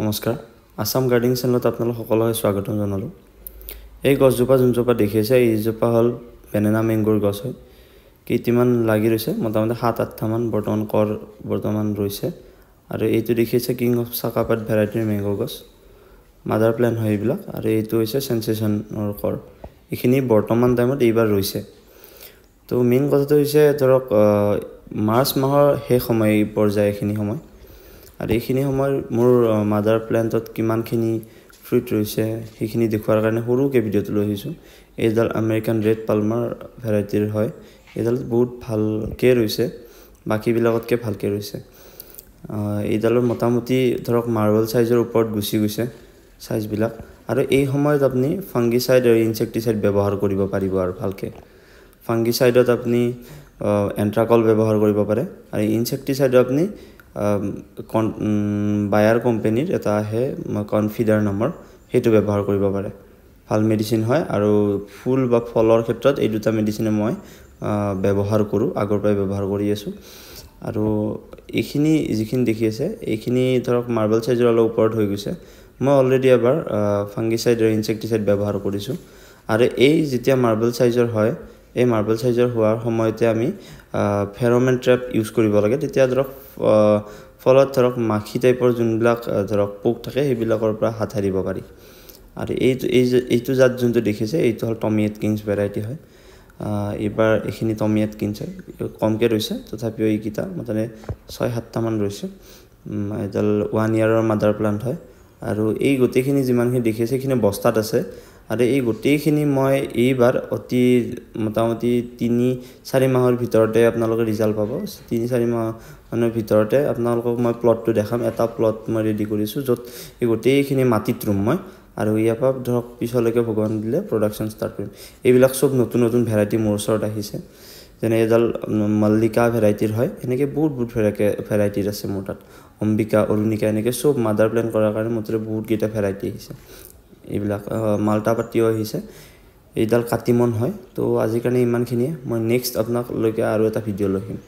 নমস্কাৰ আছাম গাৰ্ডেন চেনেলত আপোনালোক সকলোকে স্বাগতম জনালোঁ এই গছজোপা যোনজোপা দেখিছে এইজোপা হ'ল বেনেনা মেংগুৰ গছ হয় কেইটিমান লাগি ৰৈছে মোটামুটি সাত আঠটামান বৰ্তমান কৰ বৰ্তমান ৰৈছে আৰু এইটো দেখিছে কিং অফ চাকাপাত ভেৰাইটিৰ মেংগ' গছ মাডাৰ প্লেন হয় এইবিলাক আৰু এইটো হৈছে চেঞ্চেশ্যনৰ কৰ এইখিনি বৰ্তমান টাইমত এইবাৰ ৰৈছে তো মেইন কথাটো হৈছে ধৰক মাৰ্চ মাহৰ শেষ সময় পৰ্যায় এইখিনি সময় আৰু এইখিনি সময় মোৰ মাডাৰ প্লেণ্টত কিমানখিনি ফ্ৰুইট ৰৈছে সেইখিনি দেখুৱাৰ কাৰণে সৰুকৈ ভিডিঅ'টো লৈ আহিছোঁ এইডাল আমেৰিকান ৰেড পালমাৰ ভেৰাইটিৰ হয় এইডাল বহুত ভালকৈ ৰৈছে বাকীবিলাকতকৈ ভালকৈ ৰৈছে এইডালৰ মোটামুটি ধৰক মাৰ্বল চাইজৰ ওপৰত গুচি গৈছে চাইজবিলাক আৰু এই সময়ত আপুনি ফাংগিচাইড আৰু ইনচেক্টিচাইড ব্যৱহাৰ কৰিব পাৰিব আৰু ভালকৈ ফাংগিচাইডত আপুনি এণ্ট্ৰাকল ব্যৱহাৰ কৰিব পাৰে আৰু ইনচেক্টিচাইডত আপুনি বায়াৰ কোম্পেনীৰ এটা আহে কনফিডাৰ নামৰ সেইটো ব্যৱহাৰ কৰিব পাৰে ভাল মেডিচিন হয় আৰু ফুল বা ফলৰ ক্ষেত্ৰত এই দুটা মেডিচিনে মই ব্যৱহাৰ কৰোঁ আগৰ পৰাই ব্যৱহাৰ কৰি আছোঁ আৰু এইখিনি যিখিনি দেখি আছে এইখিনি ধৰক মাৰ্বল চাইজৰ অলপ ওপৰত হৈ গৈছে মই অলৰেডি এবাৰ ফাংগিচাইড আৰু ইনচেক্টিচাইড ব্যৱহাৰ কৰিছোঁ আৰু এই যেতিয়া মাৰ্বল চাইজৰ হয় এই মাৰ্বল চাইজৰ হোৱাৰ সময়তে আমি ফেৰমেন ট্ৰেপ ইউজ কৰিব লাগে তেতিয়া ধৰক ফলত ধৰক মাখি টাইপৰ যোনবিলাক ধৰক পোক থাকে সেইবিলাকৰ পৰা হাত সাৰিব পাৰি আৰু এইটো এই এইটো জাত যোনটো দেখিছে এইটো হ'ল টমি এটকিনছ ভেৰাইটি হয় এইবাৰ এইখিনি টমি এটকিনছ হয় কমকৈ ৰৈছে তথাপিও এইকেইটা মুঠতে ছয় সাতটামান ৰৈছে এডাল ওৱান ইয়াৰৰ মাডাৰ প্লাণ্ট হয় আৰু এই গোটেইখিনি যিমানখিনি দেখিছে সেইখিনি বস্তাত আছে আৰু এই গোটেইখিনি মই এইবাৰ অতি মোটামুটি তিনি চাৰি মাহৰ ভিতৰতে আপোনালোকে ৰিজাল্ট পাব তিনি চাৰি মাহ মাহমানৰ ভিতৰতে আপোনালোকক মই প্লটটো দেখাম এটা প্লট মই ৰেডি কৰিছোঁ য'ত এই গোটেইখিনি মাটিত ৰুম মই আৰু ইয়াৰ পৰা ধৰক পিছলৈকে ভগৱান দিলে প্ৰডাকশ্যন ষ্টাৰ্ট কৰিম এইবিলাক চব নতুন নতুন ভেৰাইটি মোৰ ওচৰত আহিছে যেনে এডাল মল্লিকা ভেৰাইটিৰ হয় এনেকৈ বহুত বহুত ভেৰাইকে ভেৰাইটিৰ আছে মোৰ তাত অম্বিকা অৰুণিকা এনেকৈ চব মাদাৰ প্লেন কৰাৰ কাৰণে মোৰ তাতে বহুতকেইটা ভেৰাইটি আহিছে এইবিলাক মাল্টা পাতিও আহিছে এইডাল কাটি মন হয় তো আজিৰ কাৰণে ইমানখিনিয়ে মই নেক্সট আপোনাক লৈকে আৰু এটা ভিডিঅ' লৈ আহিম